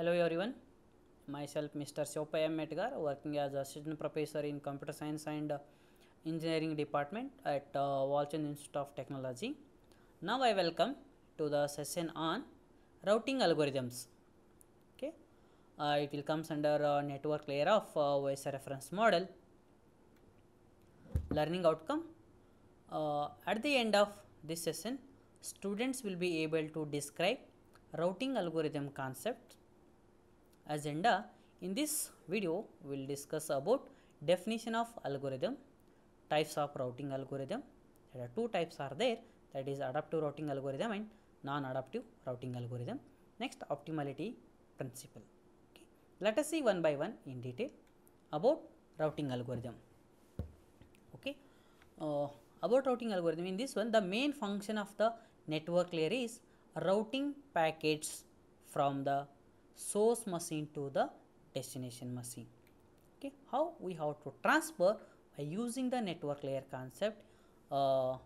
Hello everyone, myself Mr. Shopa M. Metgar working as assistant professor in computer science and engineering department at uh, Walchand Institute of Technology. Now I welcome to the session on routing algorithms. Okay, uh, it will comes under uh, network layer of uh, OSI reference model. Learning outcome. Uh, at the end of this session, students will be able to describe routing algorithm concepts agenda. In this video, we will discuss about definition of algorithm, types of routing algorithm. There are two types are there that is adaptive routing algorithm and non-adaptive routing algorithm. Next, optimality principle. Okay. Let us see one by one in detail about routing algorithm. Okay. Uh, about routing algorithm in this one the main function of the network layer is routing packets from the source machine to the destination machine. Okay, how we have to transfer by using the network layer concept, uh,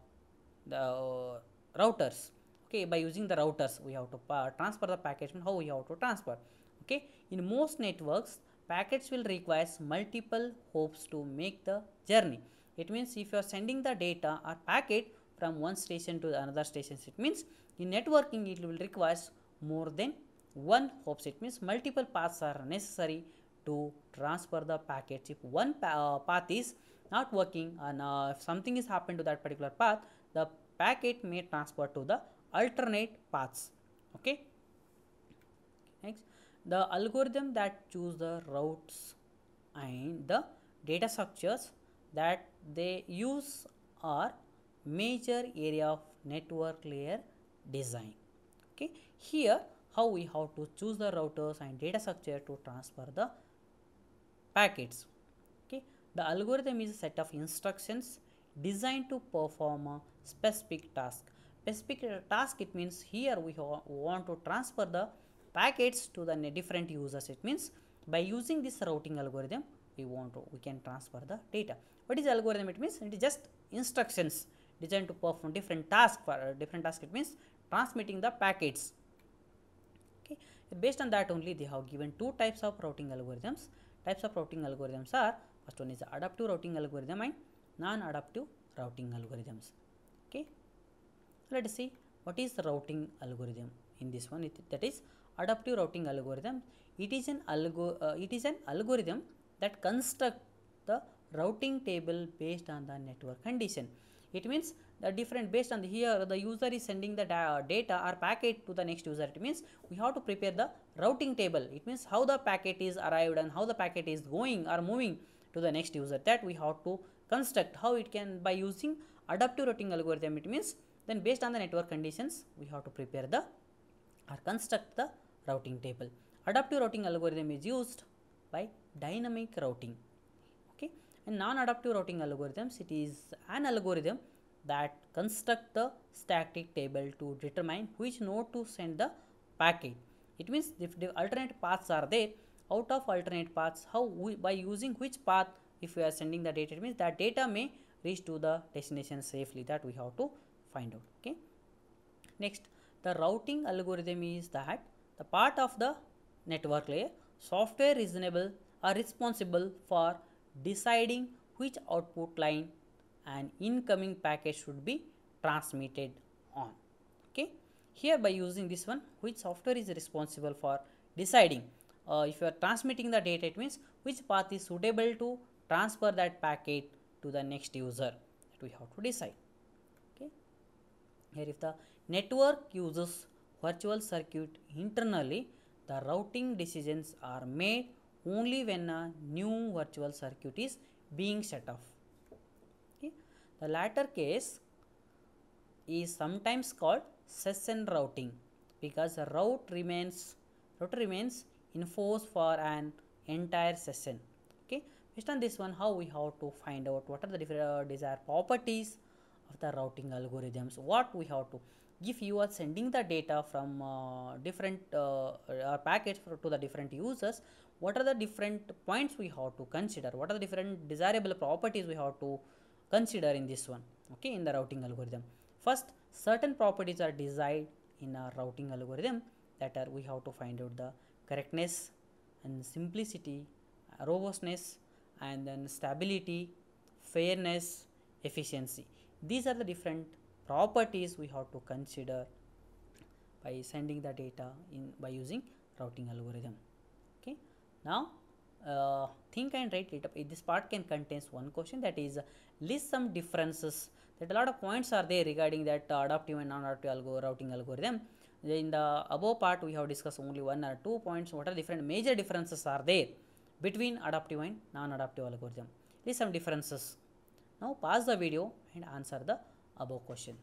the uh, routers. Okay, by using the routers, we have to transfer the package. How we have to transfer? Okay, in most networks, packets will require multiple hops to make the journey. It means if you are sending the data or packet from one station to another station, it means in networking it will require more than one it means multiple paths are necessary to transfer the packets if one pa uh, path is not working and uh, if something is happened to that particular path the packet may transfer to the alternate paths okay next the algorithm that choose the routes and the data structures that they use are major area of network layer design okay here how we have to choose the routers and data structure to transfer the packets okay the algorithm is a set of instructions designed to perform a specific task specific task it means here we want to transfer the packets to the different users it means by using this routing algorithm we want to we can transfer the data what is algorithm it means it is just instructions designed to perform different task for different task it means transmitting the packets okay based on that only they have given two types of routing algorithms types of routing algorithms are first one is adaptive routing algorithm and non-adaptive routing algorithms okay let us see what is the routing algorithm in this one it, that is adaptive routing algorithm it is an algo uh, it is an algorithm that construct the routing table based on the network condition it means the different based on the here the user is sending the data or packet to the next user it means we have to prepare the routing table it means how the packet is arrived and how the packet is going or moving to the next user that we have to construct how it can by using adaptive routing algorithm it means then based on the network conditions we have to prepare the or construct the routing table adaptive routing algorithm is used by dynamic routing okay and non adaptive routing algorithms it is an algorithm that construct the static table to determine which node to send the packet. It means if the alternate paths are there, out of alternate paths, how we, by using which path if we are sending the data, it means that data may reach to the destination safely that we have to find out. Okay. Next, the routing algorithm is that the part of the network layer software reasonable are responsible for deciding which output line an incoming packet should be transmitted on okay here by using this one which software is responsible for deciding uh, if you are transmitting the data it means which path is suitable to transfer that packet to the next user that we have to decide okay here if the network uses virtual circuit internally the routing decisions are made only when a new virtual circuit is being set up the latter case is sometimes called session routing because route remains route remains in force for an entire session. Okay, based on this one, how we have to find out what are the different uh, desired properties of the routing algorithms. What we have to if you are sending the data from uh, different uh, packets to the different users, what are the different points we have to consider? What are the different desirable properties we have to consider in this one okay in the routing algorithm first certain properties are desired in our routing algorithm that are we have to find out the correctness and simplicity robustness and then stability fairness efficiency these are the different properties we have to consider by sending the data in by using routing algorithm okay now uh, think and write it up this part can contains one question that is list some differences that a lot of points are there regarding that adaptive and non-adaptive algo routing algorithm in the above part we have discussed only one or two points what are different major differences are there between adaptive and non-adaptive algorithm list some differences now pause the video and answer the above question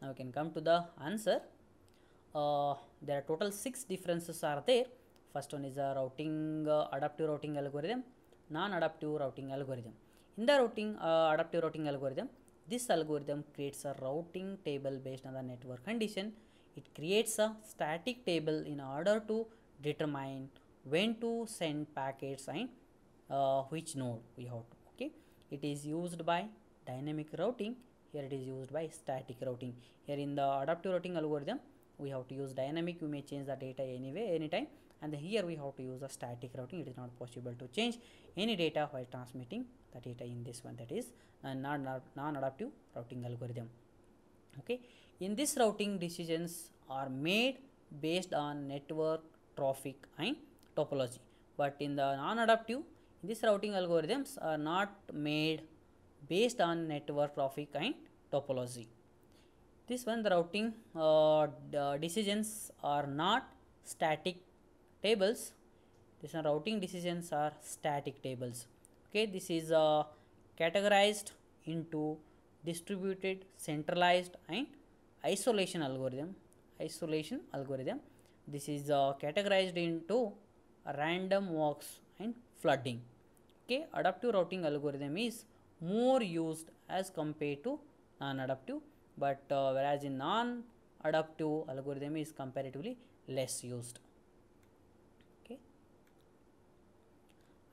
now we can come to the answer uh, there are total six differences are there first one is a routing uh, adaptive routing algorithm non-adaptive routing algorithm in the routing uh, adaptive routing algorithm this algorithm creates a routing table based on the network condition it creates a static table in order to determine when to send packets and uh, which node we have to okay it is used by dynamic routing here it is used by static routing here in the adaptive routing algorithm we have to use dynamic you may change the data anyway anytime and here we have to use a static routing it is not possible to change any data while transmitting the data in this one that is a non-adaptive routing algorithm okay in this routing decisions are made based on network traffic and topology but in the non-adaptive this routing algorithms are not made based on network traffic and topology. This one the routing uh, the uh, decisions are not static tables. This one routing decisions are static tables. Okay, this is uh, categorized into distributed, centralized and isolation algorithm. Isolation algorithm. This is uh, categorized into random walks and flooding. Okay, adaptive routing algorithm is more used as compared to non-adaptive but uh, whereas in non-adaptive algorithm is comparatively less used. Okay.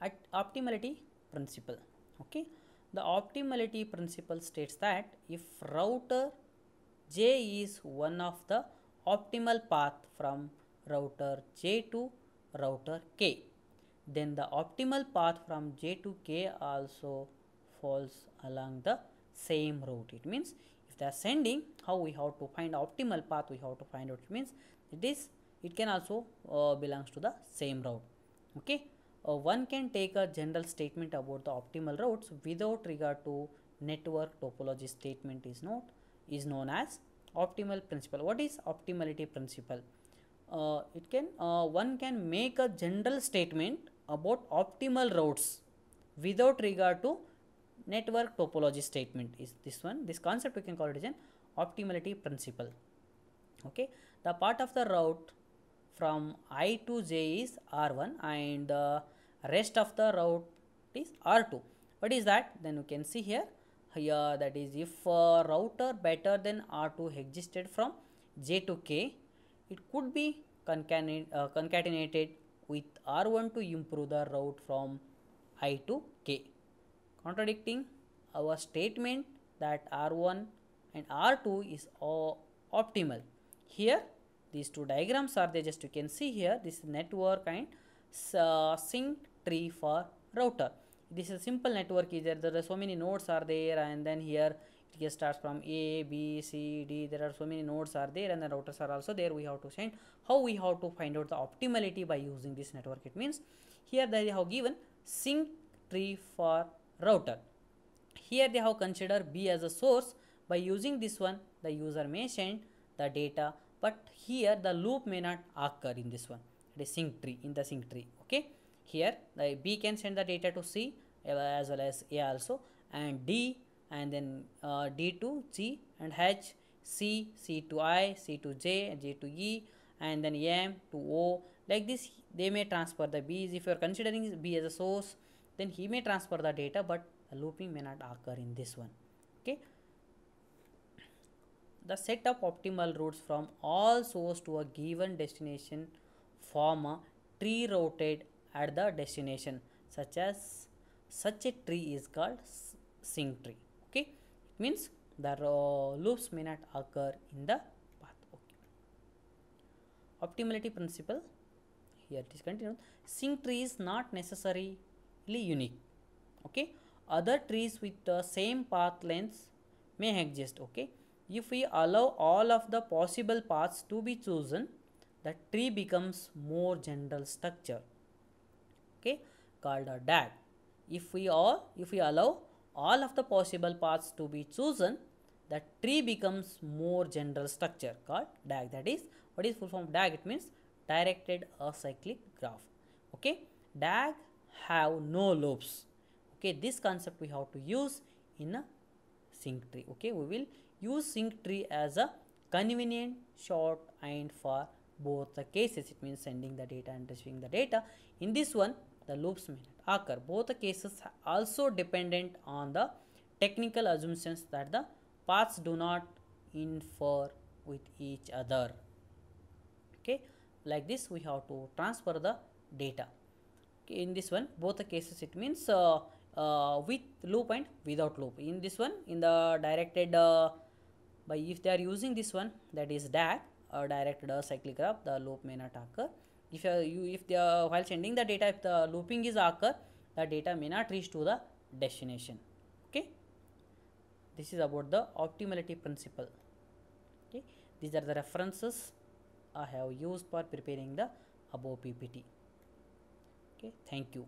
At optimality principle. Okay. The optimality principle states that if router J is one of the optimal path from router J to router K, then the optimal path from J to K also falls along the same route. It means if they are sending, how we have to find optimal path, we have to find out. It means it is, it can also uh, belongs to the same route. Okay. Uh, one can take a general statement about the optimal routes without regard to network topology statement is not is known as optimal principle what is optimality principle uh, it can uh, one can make a general statement about optimal routes without regard to network topology statement is this one. This concept we can call it as an optimality principle. Okay, the part of the route from I to J is R1 and the rest of the route is R2. What is that? Then you can see here, here that is if a router better than R2 existed from J to K, it could be uh, concatenated with R1 to improve the route from I to K contradicting our statement that R1 and R2 is optimal. Here these two diagrams are there just you can see here this network and uh, sync tree for router. This is simple network Either there there are so many nodes are there and then here it just starts from A, B, C, D there are so many nodes are there and the routers are also there we have to send how we have to find out the optimality by using this network it means here they have given sync tree for router. Here they have considered B as a source. By using this one, the user may send the data, but here the loop may not occur in this one. It is sync tree in the sync tree. Okay. Here the B can send the data to C uh, as well as A also, and D and then uh, D to G and H, C, C to I, C to J, J to E, and then M to O. Like this, they may transfer the B's. If you are considering B as a source, then he may transfer the data but looping may not occur in this one okay the set of optimal routes from all source to a given destination form a tree routed at the destination such as such a tree is called sync tree okay it means the loops may not occur in the path okay optimality principle here it is continued sync tree is not necessary unique okay other trees with the same path lengths may exist okay if we allow all of the possible paths to be chosen the tree becomes more general structure okay called a dag if we all if we allow all of the possible paths to be chosen the tree becomes more general structure called dag that is what is full form of dag it means directed acyclic graph okay dag have no lobes okay this concept we have to use in a sync tree okay we will use sync tree as a convenient short and for both the cases it means sending the data and receiving the data in this one the loops may not occur both the cases also dependent on the technical assumptions that the paths do not infer with each other okay like this we have to transfer the data in this one both the cases it means uh, uh, with loop and without loop in this one in the directed uh, by if they are using this one that is that uh, or directed uh, cyclic graph the loop may not occur if uh, you if they are while sending the data if the looping is occur the data may not reach to the destination okay this is about the optimality principle okay these are the references i have used for preparing the above ppt thank you